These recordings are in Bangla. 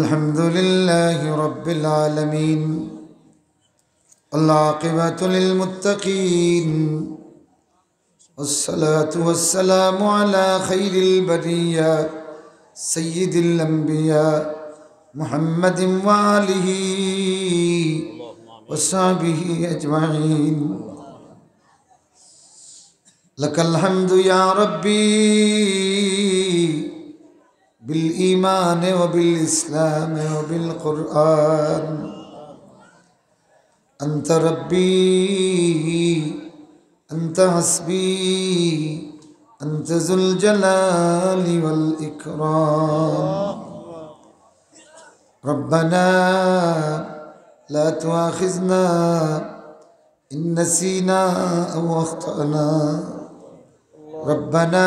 الحمد لله رب العالمين العاقبة للمتقين والصلاة والسلام على خير البرية سيد الأنبياء محمد وآله وصحبه أجمعين لك الحمد يا ربي بالإيمان وبالإسلام وبالقرآن أنت ربي أنت حسبي أنت ذو الجلال والإكرام ربنا لا تؤاخذنا إن نسينا أو أخطأنا ربنا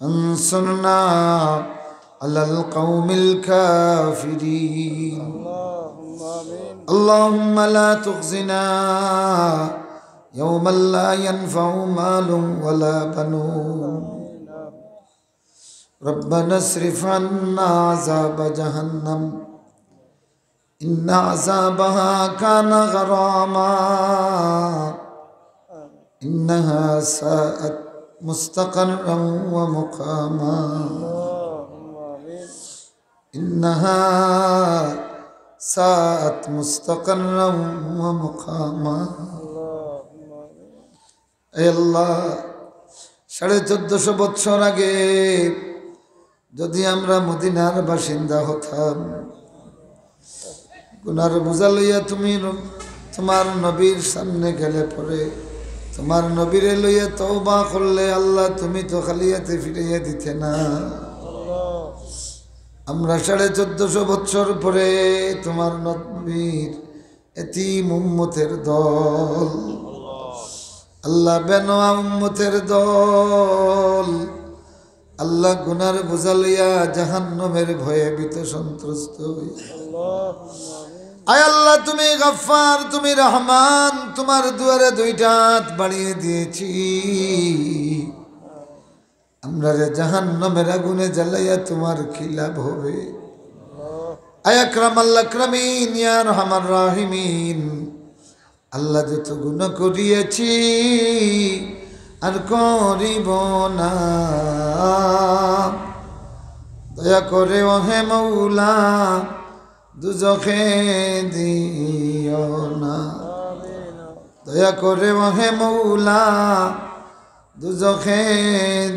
فانصرنا على القوم الكافرين اللهم لا تخزنا يوما لا ينفع مال ولا بنون ربنا اصرف عنا عذاب جهنم إن عذابها كان غراما إنها ساءت مستقرا ومقاما إنها ساءت مستقرا ومقاما اے আল্লাহ সাড়ে চোদ্দশো বৎসর আগে যদি আমরা মদিনার বাসিন্দা হতাম গুনার বোঝা লইয়া তুমি তোমার নবীর সামনে গেলে পরে তোমার নবীরে লইয়া তওবা করলে আল্লাহ তুমি তো খালিয়াতে ফিরাইয়া দিতে না আমরা সাড়ে চোদ্দশো বছর পরে তোমার নবীর এটি উম্মতের দল আল্লাহ বেনোয়া উম্মতের দল আল্লাহ গুনার বোঝালিয়া জাহান্নমের ভয়ে বিত সন্ত্রস্ত হইয়া আয়াল্লাহ তুমি গফার তুমি রহমান তোমার দুয়ারে দুইটা হাত বাড়িয়ে দিয়েছি আমরা রে জাহান নামের আগুনে জ্বালাইয়া তোমার কি লাভ হবে আয় আকরাম আল্লাহ ক্রামীন ইয়া রহমান রাহিমিন আল্লাহ যত গুণ করিয়েছি আর করিব না দয়া করে ওহে মৌলা দুজখে দিও না দয়া করে মহে মৌলা দুজখে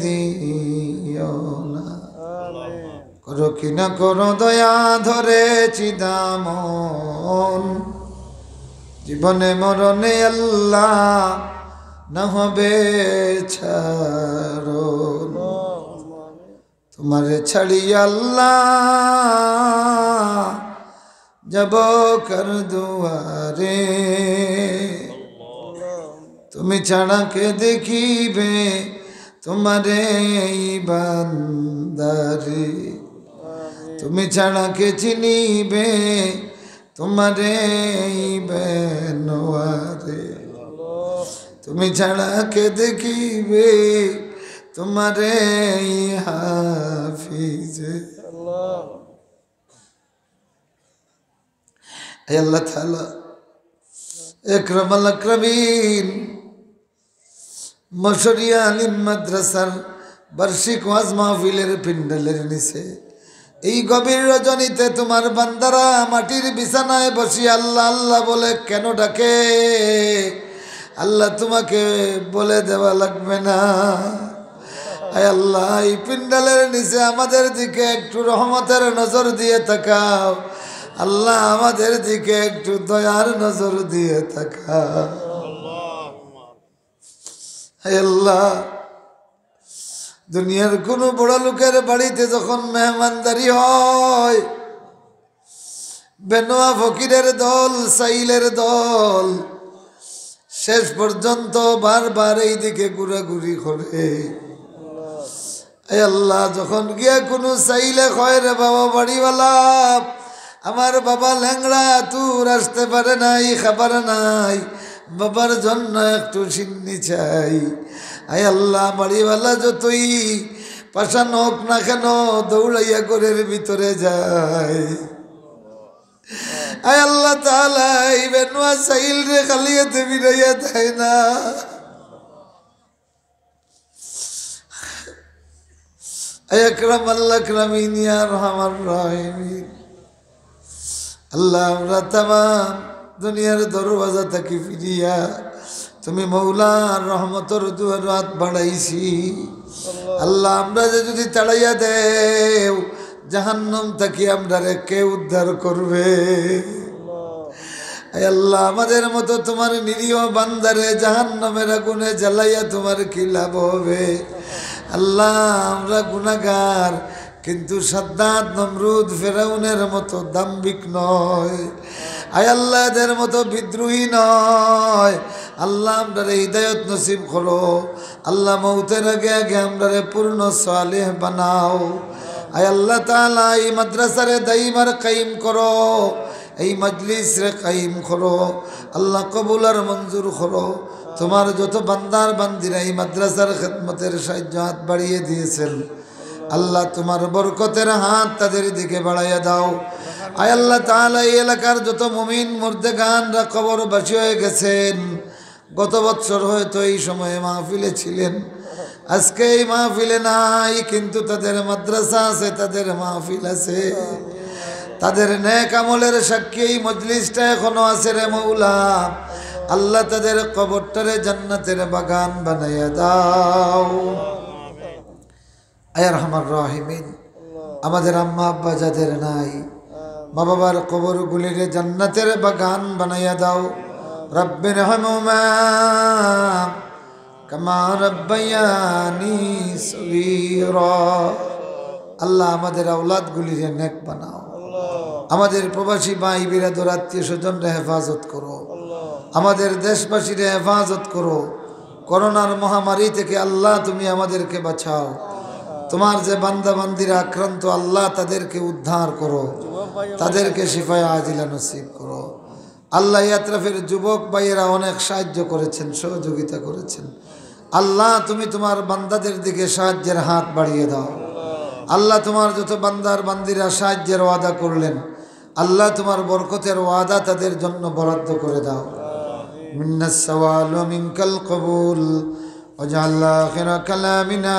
দিও না করো কি না করো দয়া ধরে চিদাম জীবনে মরণে আল্লাহ না হবে ছাড়ন তোমারে ছাড়ি আল্লাহ যাব কর দুয়ারে তুমি ছাড়াকে দেখিবে তোমারে বান্দারে তুমি ছাড়াকে চিনিবে তোমারে বেনোয়ারে তুমি ছাড়াকে দেখিবে তোমারে হাফিজে হে আল্লাহ তালা একরম মশরিয়া আলিম মাদ্রাসার বার্ষিক ওয়াজ মাহফিলের পিন্ডালের নিচে এই গভীর রজনীতে তোমার বান্দারা মাটির বিছানায় বসি আল্লাহ আল্লাহ বলে কেন ডাকে আল্লাহ তোমাকে বলে দেওয়া লাগবে না আয় আল্লাহ এই পিন্ডালের নিচে আমাদের দিকে একটু রহমতের নজর দিয়ে তাকাও আল্লাহ আমাদের দিকে একটু দয়ার নজর দিয়ে থাকা আল্লাহ দুনিয়ার কোনো বড় লোকের বাড়িতে যখন মেহমানদারি হয় বেনোয়া ফকিরের দল সাইলের দল শেষ পর্যন্ত বারবার এই দিকে ঘুরাঘুরি করে আল্লাহ যখন গিয়া কোনো সাইলে খয় রে বাবা বাড়িওয়ালা আমার বাবা ল্যাংড়া তুর আসতে পারে নাই খাবার নাই বাবার জন্য একটু সিন্নি চাই আয় আল্লাহ বাড়িওয়ালা যতই পাশা নক না কেন দৌড়াইয়া ঘরের ভিতরে যায় আয় আল্লাহ তাহলে বেনুয়া সাইল রে খালিয়াতে বিরাইয়া দেয় না একরাম আল্লাহ ক্রামিনিয়ার আমার রহমিন আল্লাহ আমরা তাম দুনিয়ার দরওয়াজা থাকি ফিরিয়া তুমি মৌলার রহমতর দুয়ার হাত বাড়াইছি আল্লাহ আমরা যে যদি তাড়াইয়া দেও জাহান্নম থাকি আমরা কে উদ্ধার করবে আল্লাহ আমাদের মতো তোমার নিরীহ বান্দারে জাহান্নমের গুনে জ্বালাইয়া তোমার কি লাভ হবে আল্লাহ আমরা গুণাগার কিন্তু সাদ্দাত নমরুদ ফেরাউনের মতো দাম্বিক নয় আয়াল্লাদের মতো বিদ্রোহী নয় আল্লাহ আমরারে হৃদায়ত নসিব করো আল্লাহ মৌতের আগে আগে আমরারে পূর্ণ সালেহ বানাও আয় আল্লাহ তালা এই মাদ্রাসারে দাইমার কাইম করো এই মজলিসরে কাইম করো আল্লাহ কবুলার মঞ্জুর করো তোমার যত বান্দার বান্দিরা এই মাদ্রাসার খেদমতের সাহায্য হাত বাড়িয়ে দিয়েছেন আল্লাহ তোমার বরকতের হাত তাদের দিকে বাড়াইয়া দাও আয় আল্লাহ তাহলে এই এলাকার যত মমিন মর্দে গানরা বাসি হয়ে গেছেন গত বছর হয়তো এই সময়ে মাহফিলে ছিলেন আজকে এই মাহফিলে নাই কিন্তু তাদের মাদ্রাসা আছে তাদের মাহফিল আছে তাদের ন্যাক আমলের সাক্ষী এই মজলিসটা এখনো আছে রে মৌলা আল্লাহ তাদের কবরটারে জান্নাতের বাগান বানাইয়া দাও আয়ার হামার রাহিমিন আমাদের আম্মা আব্বা যাদের নাই মা বাবার কবর গুলির জান্নাতের বাগান বানাইয়া দাও রব্বের আল্লাহ আমাদের গুলির নেক বানাও আমাদের প্রবাসী ভাই বিরাদর আত্মীয় স্বজনরে হেফাজত করো আমাদের দেশবাসীরা হেফাজত করো করোনার মহামারী থেকে আল্লাহ তুমি আমাদেরকে বাঁচাও তোমার যে বান্দাবান্দিরা আক্রান্ত আল্লাহ তাদেরকে উদ্ধার করো তাদেরকে শিফায় আজিলা নসিব করো আল্লাহ ইয়াত্রাফের যুবক ভাইয়েরা অনেক সাহায্য করেছেন সহযোগিতা করেছেন আল্লাহ তুমি তোমার বান্দাদের দিকে সাহায্যের হাত বাড়িয়ে দাও আল্লাহ তোমার যত বান্দার বান্দিরা সাহায্যের ওয়াদা করলেন আল্লাহ তোমার বরকতের ওয়াদা তাদের জন্য বরাদ্দ করে দাও সওয়াল কবুল ও آخر কালামিনা।